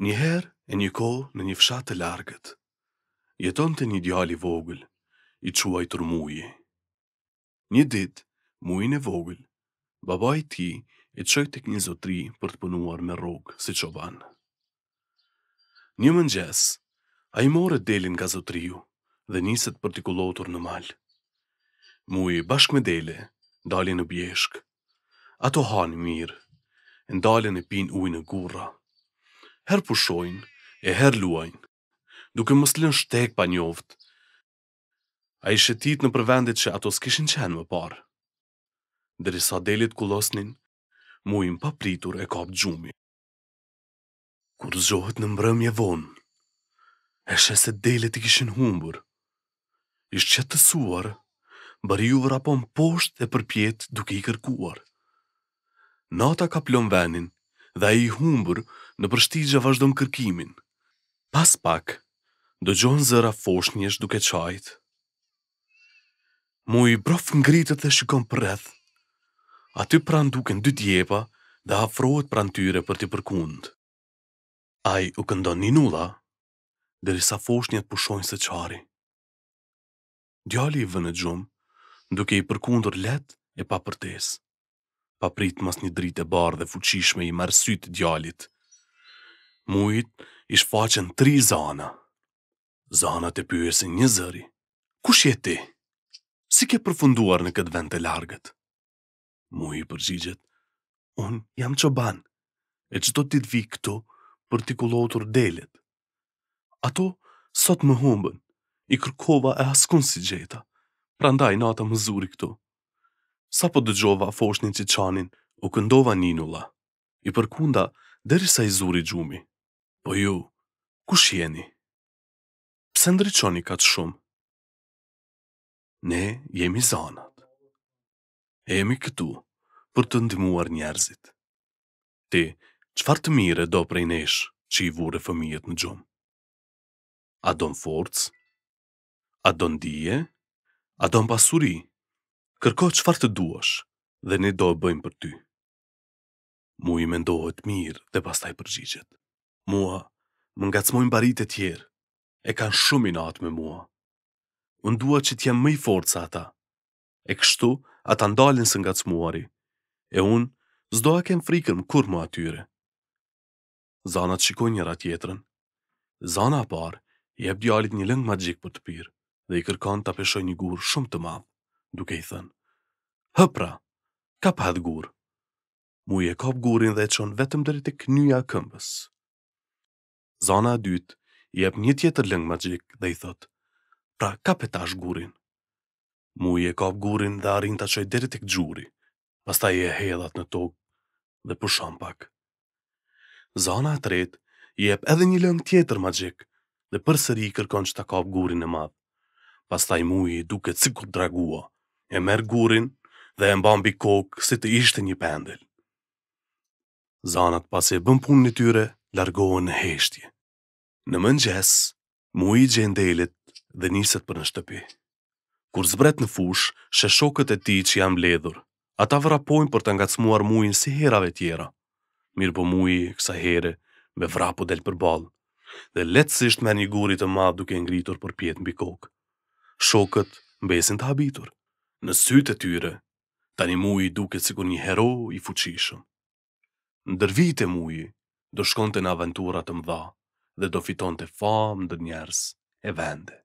Një herë e një ko në një fshat të largët, jeton të një djali vogël, i quaj të rmuji. Një dit, muin e vogël, babaj ti e qoj të një zotri për të punuar me rogë si qovan. Një mëngjes, a i more delin nga zotriju dhe niset për t'i kulotur në malë. Muj, bashk me dele, dalin në bjeshkë, Ato hanë mirë, dalin e pin ujë në gurra her pushojnë e her luajnë, duke mos lën shtek pa njoft. A i shetit në përvendit që ato s'kishin qenë më parë. Dëri sa delit kullosnin, losnin, mujnë pa pritur e kap gjumi. Kur zhohet në mbrëmje vonë, e shese delit i kishin humbur, ishtë që të suar, bërë ju vërapon e përpjet duke i kërkuar. Nata ka plon venin dhe i humbur në përshtigja vazhdon kërkimin. Pas pak, do gjonë zëra foshnjesh duke qajt. Mu i brof ngritët dhe shikon për rreth. Aty pran duke në dy djepa dhe afrohet pran tyre për t'i përkund. Ai u këndon një nula, dhe risa foshnjet pushojnë se qari. Djali i vënë gjumë, duke i përkundur let e pa përtes. Pa prit mas një drite barë dhe fuqishme i mërësyt djalit, Mujit ish faqen tri zana. Zana të pyesi një zëri. Kush je ti? Si ke përfunduar në këtë vend të largët? Mujit përgjigjet. Unë jam që E që do t'i t'vi këtu për t'i kulotur delet. Ato sot më humbën. I kërkova e askun si gjeta. prandaj në ata më zuri këtu. Sa po dëgjova foshnin që qanin u këndova ninula. I përkunda dërisa i zuri gjumi. Po ju, ku shjeni? Pse ndryqoni katë shumë? Ne jemi zanat. E jemi këtu për të ndimuar njerëzit. Ti, qëfar të mire do prej nesh që i vure fëmijet në gjumë? A do në forcë? A do në dije? A do në pasuri? Kërko qëfar të duash dhe ne do e bëjmë për ty. Mu i mendohet mirë dhe pastaj përgjigjet mua, më ngacmojnë barit e tjerë, e kanë shumë i natë me mua. Unë dua që t'jem më i sa ata. E kështu, ata ndalin së ngacmuari. E unë, zdo a kem frikën më kur më atyre. Zana të shikoj njëra tjetërën. Zana a parë, i eb një lëngë magjik për të pyrë, dhe i kërkan të apeshoj një gurë shumë të mamë, duke i thënë. Hëpra, ka pëhet gurë. Mu i e kap gurin dhe e qonë vetëm dërit e kënyja këmbës. Zana e dytë i jep një tjetër lëng magjik dhe i thot: "Pra kapetash gurin." Muj e kap gurin dhe arrin ta çoj deri tek xhuri. Pastaj e hedhat në tokë dhe pushon pak. Zana e tretë i jep edhe një lëng tjetër magjik dhe përsëri i kërkon që ta kap gurin e madh. Pastaj muji duket sikur dragua, e merr gurin dhe e mban mbi kokë si të ishte një pendel. Zanat pas e bën punën e tyre, largohën në heshtje. Në mëngjes, mu i gjendelit dhe niset për në shtëpi. Kur zbret në fush, she shokët e ti që jam ledhur, ata vrapojnë për të ngacmuar mujnë si herave tjera. Mirë po muji, kësa here, me vrapo del për balë, dhe letësisht me një gurit të madhë duke ngritur për pjetë në Shokët mbesin të habitur. Në sytë e tyre, tani muji duke cikur një hero i fuqishëm. Në e muji, do shkonte në aventura të mëdha dhe do fitonte famë ndër njerëz e vende.